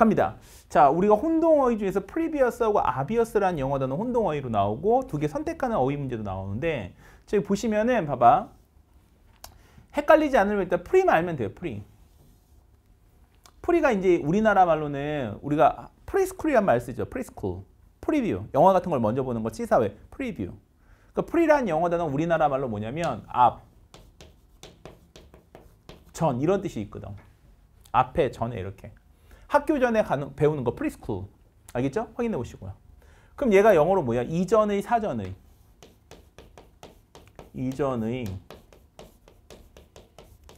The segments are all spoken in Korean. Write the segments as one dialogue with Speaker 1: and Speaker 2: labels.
Speaker 1: 갑니다. 자, 우리가 혼동어휘 중에서 프리비어스하고 아비어스라는 영어 단어 혼동어휘로 나오고 두 개 선택하는 어휘 문제도 나오는데 저기 보시면은 봐봐. 헷갈리지 않으면 일단 프리만 알면 돼요. 프리. 프리가 이제 우리나라 말로는 우리가 프리스쿨이란 말 쓰죠. 프리스쿨. 프리뷰. 영화 같은 걸 먼저 보는 거 치사회. 프리뷰. 그러니까 프리란 영어 단어 우리나라 말로 뭐냐면 앞, 전 이런 뜻이 있거든. 앞에, 전에 이렇게. 학교 전에 가는, 배우는 거 프리스쿨. 알겠죠? 확인해 보시고요. 그럼 얘가 영어로 뭐야? 이전의 사전의. 이전의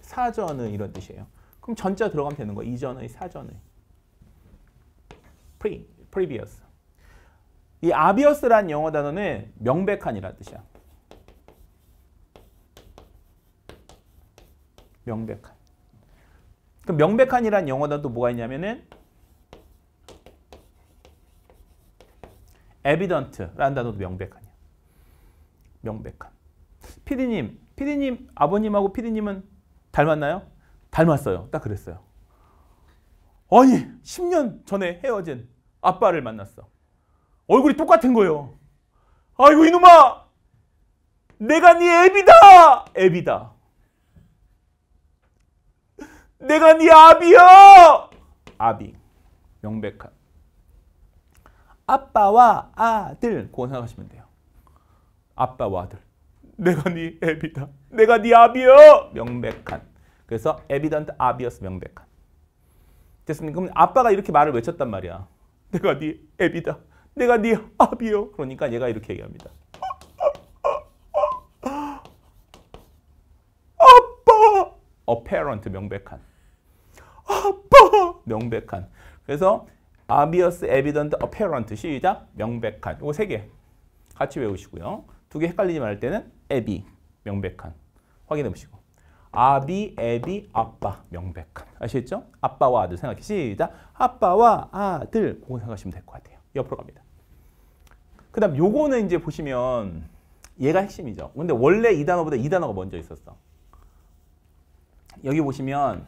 Speaker 1: 사전의 이런 뜻이에요. 그럼 전자 들어가면 되는 거 이전의 사전의. pre, previous. 이 obvious란 영어 단어는 명백한이라는 뜻이야. 명백한. 그 명백한이란 영어단 어도 뭐가 있냐면은 evident라는 단어도 명백한이야. 명백한. 피디님, 피디님 아버님하고 피디님은 닮았나요? 닮았어요. 딱 그랬어요. 아니, 10년 전에 헤어진 아빠를 만났어. 얼굴이 똑같은 거예요. 아이고 이놈아! 내가 네 애비다! 애비다. 내가 네 아비야. 아비. 명백한. 아빠와 아들. 그거 생각하시면 돼요. 아빠와 아들. 내가 네 애비다. 내가 네 아비야. 명백한. 그래서 evident, o 명백한. 됐습니까? 그럼 아빠가 이렇게 말을 외쳤단 말이야. 내가 네 애비다. 내가 네 아비요. 그러니까 얘가 이렇게 얘기합니다. 아빠! a p a r e n t 명백한. 명백한. 그래서 obvious, evident, apparent 시작 명백한. 이거 세 개 같이 외우시고요. 두 개 헷갈리지 말 때는 에비 명백한 확인해 보시고 아비, 에비, 아빠 명백한 아시겠죠? 아빠와 아들 생각해 시작 아빠와 아들 그거 생각하시면 될 것 같아요. 옆으로 갑니다. 그 다음 요거는 이제 보시면 얘가 핵심이죠. 근데 원래 이 단어보다 이 단어가 먼저 있었어. 여기 보시면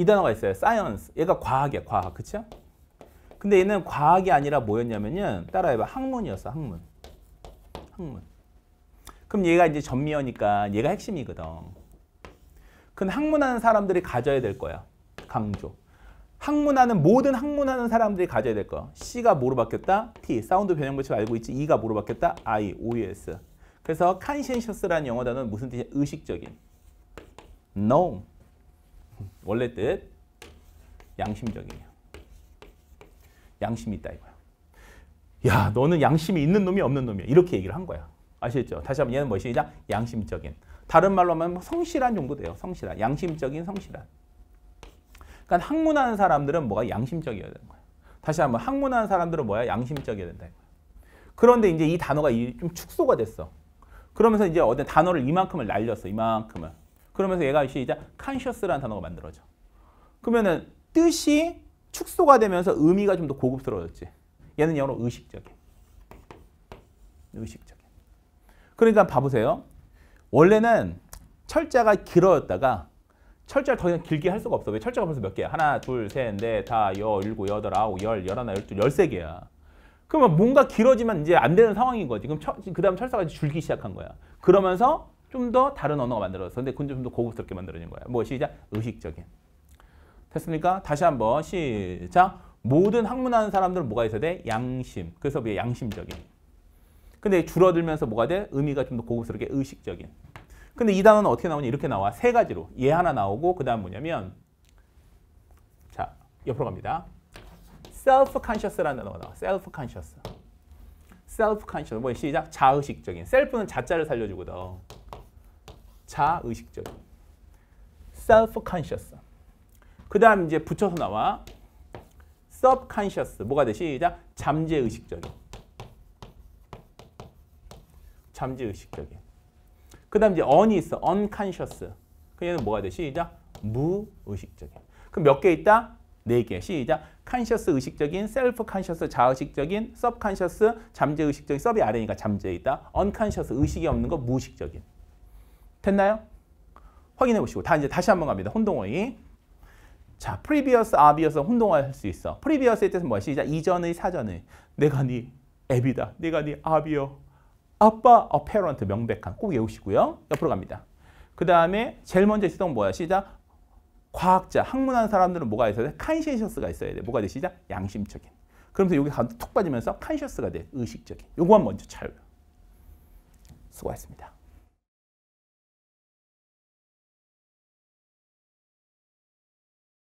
Speaker 1: 이 단어가 있어요. science. 얘가 과학이야, 과학. 그쵸? 근데 얘는 과학이 아니라 뭐였냐면요. 따라해봐. 학문이었어, 학문. 학문. 그럼 얘가 이제 전미어니까 얘가 핵심이거든. 그건 학문하는 사람들이 가져야 될 거야. 강조. 학문하는 모든 학문하는 사람들이 가져야 될 거. C가 뭐로 바뀌었다? T. 사운드 변형 법칙 알고 있지. E가 뭐로 바뀌었다? I. OES. 그래서 conscientious라는 영어 단어는 무슨 뜻이야? 의식적인. No. 원래 뜻 양심적이냐. 양심이 있다 이거야. 야 너는 양심이 있는 놈이 없는 놈이야. 이렇게 얘기를 한 거야. 아시겠죠? 다시 한번 얘는 뭐시 양심적인. 다른 말로 하면 뭐 성실한 정도 돼요. 성실한. 양심적인 성실한. 그러니까 학문하는 사람들은 뭐가 양심적이어야 되는 거야. 다시 한번 학문하는 사람들은 뭐야? 양심적이어야 된다 그런데 이제 이 단어가 좀 축소가 됐어. 그러면서 이제 어떤 단어를 이만큼을 날렸어. 이만큼을. 그러면서 얘가 이제 conscious라는 단어가 만들어져. 그러면은 뜻이 축소가 되면서 의미가 좀 더 고급스러워졌지. 얘는 영어로 의식적인. 의식적인. 그러니까 봐보세요. 원래는 철자가 길어졌다가 철자를 더 이상 길게 할 수가 없어. 왜 철자가 벌써 몇 개야? 하나, 둘, 셋, 넷, 다, 여, 일곱, 여덟, 아홉, 열, 열하나, 열두, 열세 개야. 그러면 뭔가 길어지면 이제 안 되는 상황인 거지. 그럼 그 다음 철사가 줄기 시작한 거야. 그러면서 좀더 다른 언어가 만들어서 졌 근데 그건 좀 더 고급스럽게 만들어진 거야. 무엇이 뭐, 의식적인. 됐습니까? 다시 한번 시작. 모든 학문하는 사람들은 뭐가 있어야 돼? 양심. 그래서 왜 양심적인. 근데 줄어들면서 뭐가 돼? 의미가 좀 더 고급스럽게 의식적인. 근데 이 단어는 어떻게 나오냐? 이렇게 나와. 세 가지로. 얘 예 하나 나오고 그 다음 뭐냐면 자, 옆으로 갑니다. self-conscious라는 단어가 나와. self-conscious. self-conscious. 뭐 시작? 자의식적인. 셀프는 자자를 살려주거든. 자의식적인. self-conscious. 그 다음 이제 붙여서 나와 subconscious. 뭐가 되 시작. 잠재의식적인. 잠재의식적인. 그 다음 이제 on이 있어. unconscious. 그 얘는 뭐가 되 시작. 무의식적인. 그럼 몇 개 있다? 네개 시작. 컨셔스 의식적인, 셀프 컨셔스 자의식적인, 섭 컨셔스 잠재 의식적인, 섭이 아래니까 잠재에 있다. 언컨셔스 의식이 없는 거 무의식적인. 됐나요? 확인해 보시고 다 이제 다시 한 번 갑니다. 혼동어의 자, previous, obvious 혼동 할수 있어. previous의 뜻은 뭐야? 시작. 이전의, 사전의. 내가 네 앱이다. 내가 네 아비어. 아빠, a parent, 명백한. 꼭 외우시고요. 옆으로 갑니다. 그 다음에 제일 먼저 있었던 뭐야? 시작. 과학자, 학문하 사람들은 뭐가 있어야 돼? c o n s 가 있어야 돼. 뭐가 돼? 시작. 양심적인. 그러면서 여기 가툭 빠지면서 c o n s 가 돼. 의식적인. 요거만 먼저 잘 수고하셨습니다.